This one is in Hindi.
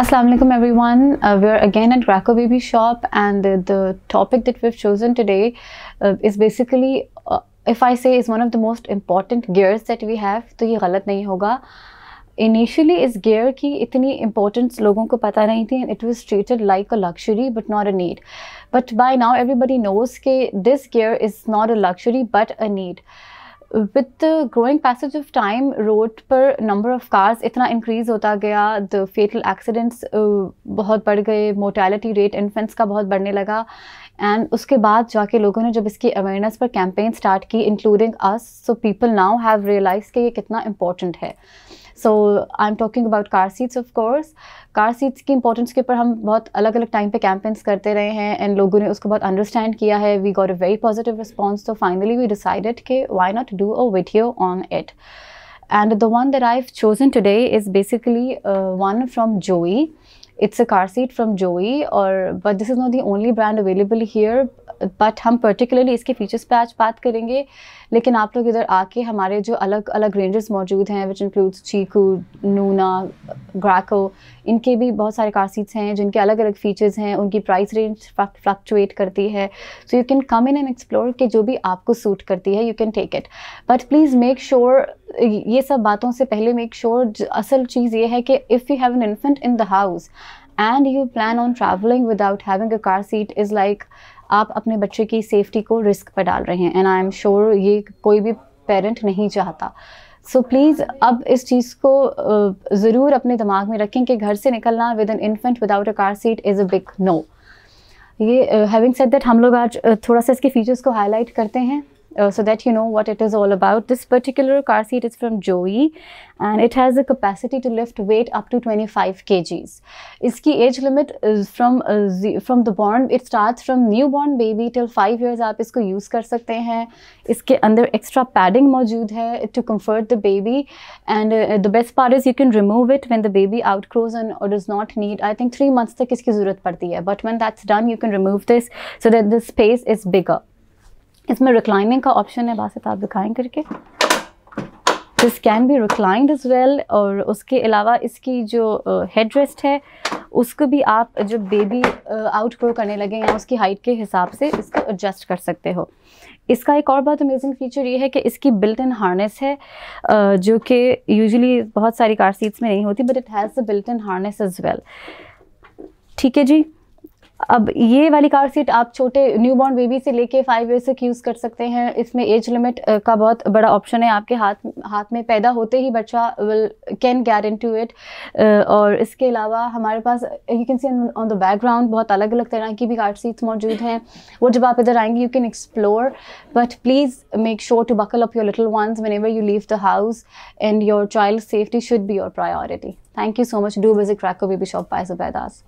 Assalamu alaikum everyone. Uh, we are again at Graco Baby Shop and the, topic that we've chosen today uh, is basically uh, if I say is one of the most important gears that we have, so this will not be Initially, this gear ki itni importance logon ko pata nahi thi and it was treated like a luxury but not a need. But by now, everybody knows that this gear is not a luxury but a need. With the growing passage of time road पर नंबर ऑफ कार्स इतना इंक्रीज़ होता गया द फेटल एक्सीडेंट्स बहुत बढ़ गए मोटेलिटी रेट इन्फेंट्स का बहुत बढ़ने लगा एंड उसके बाद जाके लोगों ने जब इसकी अवेयरनेस पर कैंपेन स्टार्ट की including us so people now have realise कि ये कितना इम्पोर्टेंट है so I am talking about car seats of course car seats की इंपॉर्टेंस के ऊपर हम बहुत अलग अलग टाइम पे कैंपेन्स करते रहे हैं एंड लोगों ने उसको बहुत अंडरस्टैंड किया है we got a very positive response तो फाइनली वी डिसाइडेड के why not do a video on it and the one that I chosen today is basically one from Joie it's a car seat from Joie और but this is not the only brand available here but हम पर्टिकुलरली इसके फीचर्स पे आज बात करेंगे लेकिन आप लोग इधर आके हमारे जो अलग अलग रेंजेस मौजूद हैं विच इंक्लूड्स चीकू नूना ग्राको इनके भी बहुत सारे कार सीट्स हैं जिनके अलग अलग फीचर्स हैं उनकी प्राइस रेंज फ्लक्चुएट करती है so you can come in and explore कि जो भी आपको सूट करती है you can take it but please make sure ये सब बातों से पहले मेक श्योर असल चीज़ ये है कि if you have an infant in the house and you plan on traveling without having a car seat is like आप अपने बच्चे की सेफ्टी को रिस्क पर डाल रहे हैं एंड आई एम श्योर ये कोई भी पेरेंट नहीं चाहता सो so, प्लीज़ अब इस चीज़ को ज़रूर अपने दिमाग में रखें कि घर से निकलना with an infant without a car seat is a big no ये हैविंग सेड दैट हम लोग आज थोड़ा सा इसके फीचर्स को हाईलाइट करते हैं uh, so that you know what it is all about. This particular car seat is from Joey and it has a capacity to lift weight up to 25 kgs. Iski age limit is from uh, from the born it starts from newborn baby till 5 years आप इसको use कर सकते हैं. इसके अंदर extra padding मौजूद है to comfort the baby and uh, the best part is you can remove it when the baby outgrows and or does not need I think 3 months तक इसकी ज़रूरत पड़ती है but when that's done you can remove this so that the space is bigger. इसमें रिक्लाइनिंग का ऑप्शन है बासित तो आप दिखाएं करके this can be reclined as well और उसके अलावा इसकी जो हेड uh, रेस्ट है उसको भी आप जब बेबी आउट ग्रो करने लगे या उसकी हाइट के हिसाब से इसको एडजस्ट कर सकते हो इसका एक और बहुत अमेजिंग फीचर ये है कि इसकी बिल्ट इन हार्नेस है जो कि यूजुअली बहुत सारी कार सीट्स में नहीं होती but it has the built in harness as well ठीक है जी अब ये वाली कार सीट आप छोटे न्यू बॉर्न बेबी से लेके फाइव ईयर्स तक यूज़ कर सकते हैं इसमें एज लिमिट का बहुत बड़ा ऑप्शन है आपके हाथ हाथ में पैदा होते ही बच्चा विल कैन गारंटी इट और इसके अलावा हमारे पास you can see on the background बहुत अलग अलग तरह की भी कार सीट्स मौजूद हैं वो जब आप इधर आएंगे you can explore but please make sure to buckle up your little ones whenever you leave the house and your child safety should be your priority thank you so much do visit Crako baby shop by जुबैदास